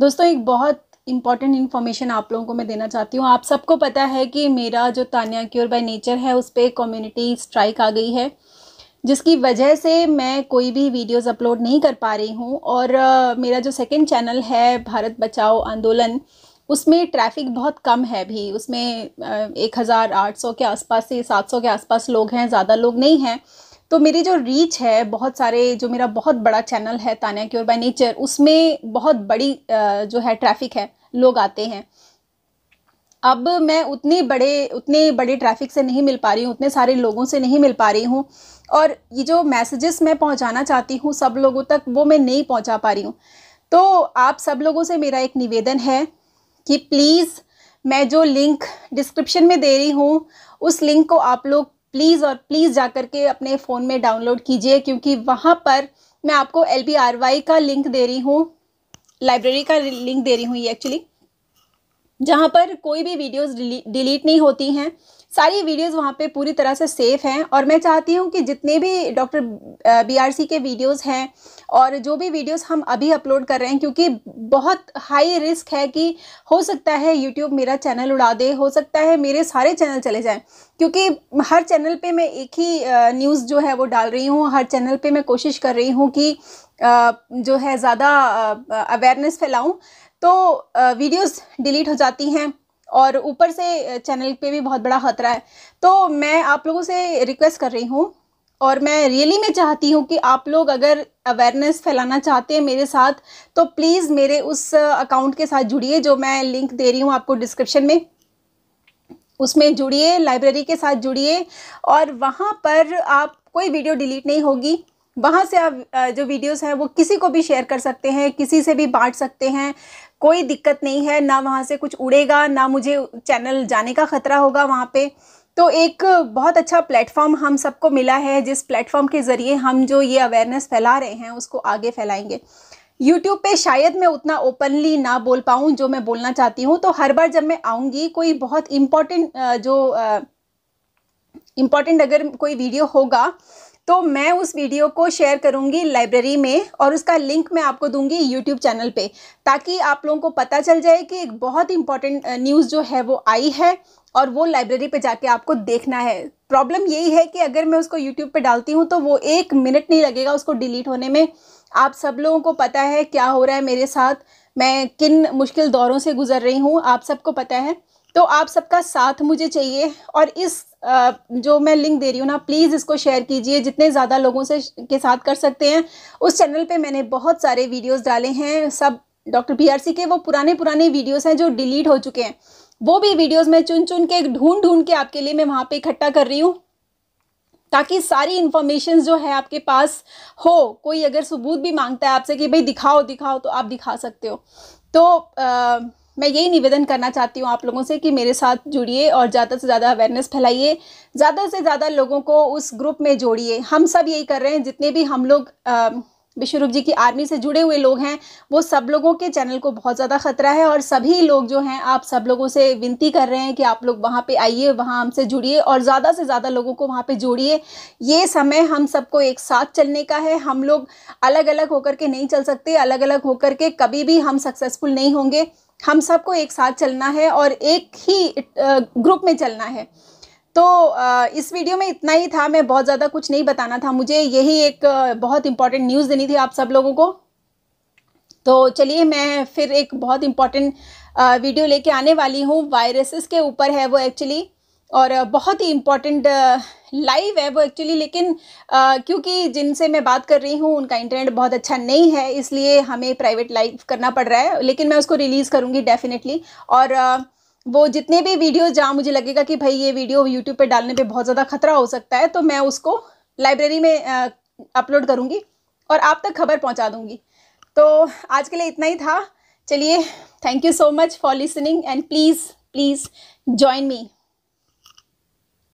दोस्तों एक बहुत इंपॉर्टेंट इन्फॉर्मेशन आप लोगों को मैं देना चाहती हूँ आप सबको पता है कि मेरा जो तानिया क्योर बाय नेचर है उस पर कम्युनिटी स्ट्राइक आ गई है जिसकी वजह से मैं कोई भी वीडियोस अपलोड नहीं कर पा रही हूँ और मेरा जो सेकंड चैनल है भारत बचाओ आंदोलन उसमें ट्रैफिक बहुत कम है भी उसमें एक हज़ार आठ सौ के आसपास से सात सौ के आसपास लोग हैं ज़्यादा लोग नहीं हैं तो मेरी जो रीच है बहुत सारे जो मेरा बहुत बड़ा चैनल है तानिया क्योर बाय नेचर उसमें बहुत बड़ी जो है ट्रैफिक है लोग आते हैं अब मैं उतने बड़े उतने बड़े ट्रैफिक से नहीं मिल पा रही हूँ उतने सारे लोगों से नहीं मिल पा रही हूँ और ये जो मैसेजेस मैं पहुँचाना चाहती हूँ सब लोगों तक वो मैं नहीं पहुँचा पा रही हूँ तो आप सब लोगों से मेरा एक निवेदन है कि प्लीज़ मैं जो लिंक डिस्क्रिप्शन में दे रही हूँ उस लिंक को आप लोग प्लीज़ और प्लीज़ जा कर के अपने फ़ोन में डाउनलोड कीजिए क्योंकि वहाँ पर मैं आपको एल आर वाई का लिंक दे रही हूँ लाइब्रेरी का लिंक दे रही हूँ ये एक्चुअली जहाँ पर कोई भी वीडियोज डिलीट नहीं होती हैं सारी वीडियोस वहाँ पे पूरी तरह से सेफ़ हैं और मैं चाहती हूँ कि जितने भी डॉक्टर बीआरसी के वीडियोस हैं और जो भी वीडियोस हम अभी अपलोड कर रहे हैं क्योंकि बहुत हाई रिस्क है कि हो सकता है यूट्यूब मेरा चैनल उड़ा दे हो सकता है मेरे सारे चैनल चले जाएँ क्योंकि हर चैनल पर मैं एक ही न्यूज़ जो है वो डाल रही हूँ हर चैनल पर मैं कोशिश कर रही हूँ कि जो है ज़्यादा अवेयरनेस फैलाऊँ तो वीडियोस डिलीट हो जाती हैं और ऊपर से चैनल पे भी बहुत बड़ा खतरा है तो मैं आप लोगों से रिक्वेस्ट कर रही हूँ और मैं रियली में चाहती हूँ कि आप लोग अगर अवेयरनेस फैलाना चाहते हैं मेरे साथ तो प्लीज़ मेरे उस अकाउंट के साथ जुड़िए जो मैं लिंक दे रही हूँ आपको डिस्क्रिप्शन में उसमें जुड़िए लाइब्रेरी के साथ जुड़िए और वहाँ पर आप कोई वीडियो डिलीट नहीं होगी वहाँ से आप जो वीडियोस हैं वो किसी को भी शेयर कर सकते हैं किसी से भी बांट सकते हैं कोई दिक्कत नहीं है ना वहाँ से कुछ उड़ेगा ना मुझे चैनल जाने का ख़तरा होगा वहाँ पे तो एक बहुत अच्छा प्लेटफॉर्म हम सबको मिला है जिस प्लेटफॉर्म के ज़रिए हम जो ये अवेयरनेस फैला रहे हैं उसको आगे फैलाएंगे यूट्यूब पे शायद मैं उतना ओपनली ना बोल पाऊँ जो मैं बोलना चाहती हूँ तो हर बार जब मैं आऊँगी कोई बहुत इम्पॉर्टेंट जो इम्पॉर्टेंट अगर कोई वीडियो होगा तो मैं उस वीडियो को शेयर करूँगी लाइब्रेरी में और उसका लिंक मैं आपको दूंगी यूट्यूब चैनल पे ताकि आप लोगों को पता चल जाए कि एक बहुत इंपॉर्टेंट न्यूज़ जो है वो आई है और वो लाइब्रेरी पे जाके आपको देखना है प्रॉब्लम यही है कि अगर मैं उसको यूट्यूब पे डालती हूँ तो वो एक मिनट नहीं लगेगा उसको डिलीट होने में आप सब लोगों को पता है क्या हो रहा है मेरे साथ मैं किन मुश्किल दौरों से गुजर रही हूँ आप सबको पता है तो आप सबका साथ मुझे चाहिए और इस जो मैं लिंक दे रही हूँ ना प्लीज़ इसको शेयर कीजिए जितने ज़्यादा लोगों से के साथ कर सकते हैं उस चैनल पे मैंने बहुत सारे वीडियोस डाले हैं सब डॉक्टर बीआरसी के वो पुराने पुराने वीडियोस हैं जो डिलीट हो चुके हैं वो भी वीडियोस मैं चुन चुन के ढूंढ ढूंढ के आपके लिए मैं वहाँ पर इकट्ठा कर रही हूँ ताकि सारी इन्फॉर्मेशन जो है आपके पास हो कोई अगर सबूत भी मांगता है आपसे कि भाई दिखाओ दिखाओ तो आप दिखा सकते हो तो आ, मैं यही निवेदन करना चाहती हूँ आप लोगों से कि मेरे साथ जुड़िए और ज़्यादा से ज़्यादा अवेयरनेस फैलाइए ज़्यादा से ज़्यादा लोगों को उस ग्रुप में जोड़िए हम सब यही कर रहे हैं जितने भी हम लोग विश्वरूप जी की आर्मी से जुड़े हुए लोग हैं वो सब लोगों के चैनल को बहुत ज़्यादा खतरा है और सभी लोग जो हैं आप सब लोगों से विनती कर रहे हैं कि आप लोग वहाँ पे आइए वहाँ हमसे जुड़िए और ज़्यादा से ज़्यादा लोगों को वहाँ पे जोड़िए ये समय हम सबको एक साथ चलने का है हम लोग अलग अलग होकर के नहीं चल सकते अलग अलग होकर के कभी भी हम सक्सेसफुल नहीं होंगे हम सबको एक साथ चलना है और एक ही ग्रुप में चलना है तो इस वीडियो में इतना ही था मैं बहुत ज़्यादा कुछ नहीं बताना था मुझे यही एक बहुत इंपॉर्टेंट न्यूज़ देनी थी आप सब लोगों को तो चलिए मैं फिर एक बहुत इम्पॉर्टेंट वीडियो लेके आने वाली हूँ वायरसेस के ऊपर है वो एक्चुअली और बहुत ही इम्पॉर्टेंट लाइव है वो एक्चुअली लेकिन क्योंकि जिनसे मैं बात कर रही हूँ उनका इंटरनेट बहुत अच्छा नहीं है इसलिए हमें प्राइवेट लाइव करना पड़ रहा है लेकिन मैं उसको रिलीज़ करूँगी डेफिनेटली और वो जितने भी वीडियोज़ जहाँ मुझे लगेगा कि भाई ये वीडियो यूट्यूब पर डालने पर बहुत ज़्यादा खतरा हो सकता है तो मैं उसको लाइब्रेरी में अपलोड करूँगी और आप तक खबर पहुँचा दूँगी तो आज के लिए इतना ही था चलिए thank you so much for listening and please please join me